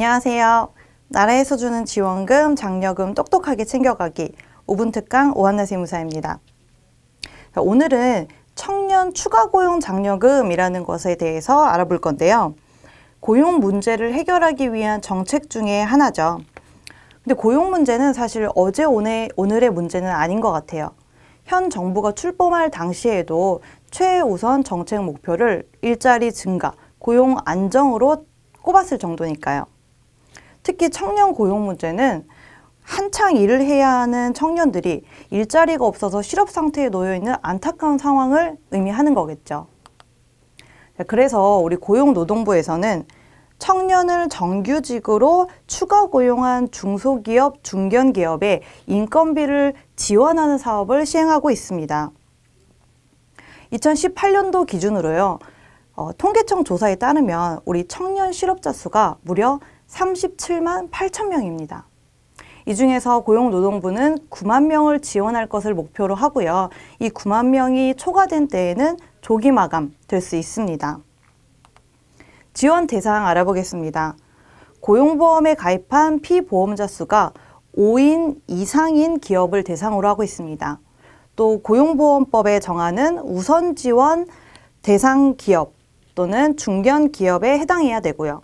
안녕하세요. 나라에서 주는 지원금, 장려금 똑똑하게 챙겨가기 5분 특강 오한나 세무사입니다. 오늘은 청년 추가 고용 장려금이라는 것에 대해서 알아볼 건데요. 고용 문제를 해결하기 위한 정책 중에 하나죠. 근데 고용 문제는 사실 어제 오늘, 오늘의 문제는 아닌 것 같아요. 현 정부가 출범할 당시에도 최우선 정책 목표를 일자리 증가, 고용 안정으로 꼽았을 정도니까요. 특히 청년 고용 문제는 한창 일을 해야 하는 청년들이 일자리가 없어서 실업 상태에 놓여 있는 안타까운 상황을 의미하는 거겠죠. 그래서 우리 고용노동부에서는 청년을 정규직으로 추가 고용한 중소기업, 중견기업에 인건비를 지원하는 사업을 시행하고 있습니다. 2018년도 기준으로요. 어, 통계청 조사에 따르면 우리 청년 실업자 수가 무려 37만 8천 명입니다. 이 중에서 고용노동부는 9만 명을 지원할 것을 목표로 하고요. 이 9만 명이 초과된 때에는 조기 마감 될 수 있습니다. 지원 대상 알아보겠습니다. 고용보험에 가입한 피보험자 수가 5인 이상인 기업을 대상으로 하고 있습니다. 또 고용보험법에 정하는 우선 지원 대상 기업 또는 중견 기업에 해당해야 되고요.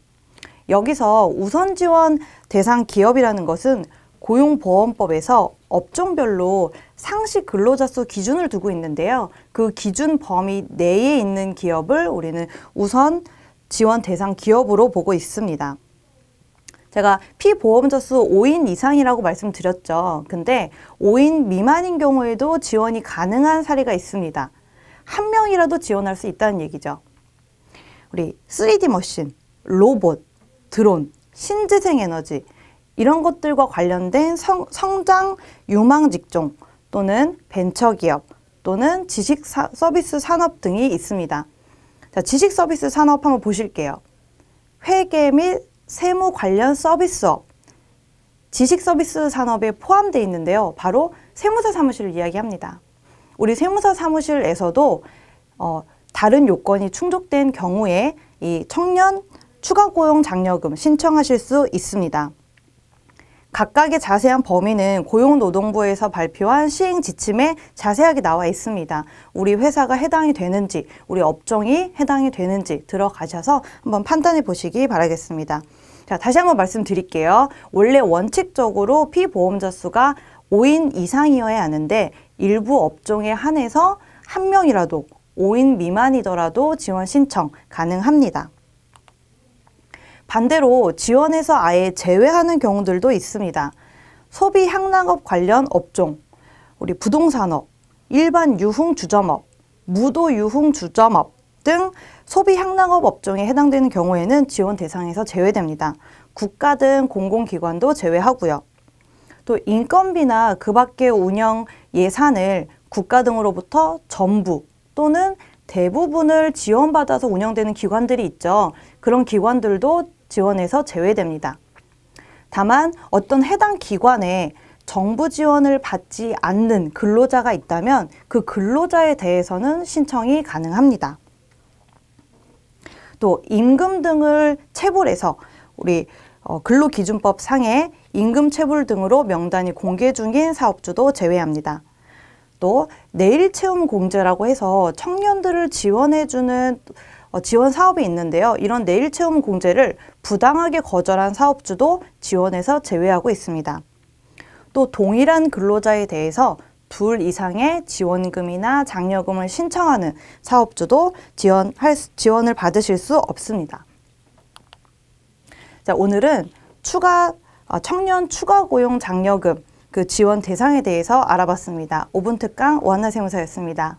여기서 우선 지원 대상 기업이라는 것은 고용보험법에서 업종별로 상시 근로자 수 기준을 두고 있는데요. 그 기준 범위 내에 있는 기업을 우리는 우선 지원 대상 기업으로 보고 있습니다. 제가 피보험자 수 5인 이상이라고 말씀드렸죠. 근데 5인 미만인 경우에도 지원이 가능한 사례가 있습니다. 한 명이라도 지원할 수 있다는 얘기죠. 우리 3D 머신, 로봇, 드론, 신재생 에너지 이런 것들과 관련된 성, 성장 유망 직종 또는 벤처기업 또는 지식 사, 서비스 산업 등이 있습니다. 자, 지식 서비스 산업 한번 보실게요. 회계 및 세무 관련 서비스업, 지식 서비스 산업에 포함되어 있는데요. 바로 세무사 사무실을 이야기합니다. 우리 세무사 사무실에서도 어, 다른 요건이 충족된 경우에 이 청년 추가 고용 장려금 신청하실 수 있습니다. 각각의 자세한 범위는 고용노동부에서 발표한 시행 지침에 자세하게 나와 있습니다. 우리 회사가 해당이 되는지, 우리 업종이 해당이 되는지 들어가셔서 한번 판단해 보시기 바라겠습니다. 자, 다시 한번 말씀드릴게요. 원래 원칙적으로 피보험자 수가 5인 이상이어야 하는데 일부 업종에 한해서 한 명이라도 5인 미만이더라도 지원 신청 가능합니다. 반대로 지원해서 아예 제외하는 경우들도 있습니다. 소비 향락업 관련 업종, 우리 부동산업, 일반 유흥 주점업, 무도 유흥 주점업 등 소비 향락업 업종에 해당되는 경우에는 지원 대상에서 제외됩니다. 국가 등 공공기관도 제외하고요. 또 인건비나 그 밖의 운영 예산을 국가 등으로부터 전부 또는 대부분을 지원받아서 운영되는 기관들이 있죠. 그런 기관들도 지원에서 제외됩니다. 다만 어떤 해당 기관에 정부 지원을 받지 않는 근로자가 있다면 그 근로자에 대해서는 신청이 가능합니다. 또 임금 등을 체불해서 우리 어, 근로기준법 상에 임금 체불 등으로 명단이 공개 중인 사업주도 제외합니다. 또 내일 채움 공제라고 해서 청년들을 지원해주는 어, 지원 사업이 있는데요. 이런 내일 채움 공제를 부당하게 거절한 사업주도 지원에서 제외하고 있습니다. 또 동일한 근로자에 대해서 둘 이상의 지원금이나 장려금을 신청하는 사업주도 지원할, 지원을 받으실 수 없습니다. 자, 오늘은 추가, 어, 청년 추가 고용 장려금 그 지원 대상에 대해서 알아봤습니다. 5분 특강 원나 세무사였습니다.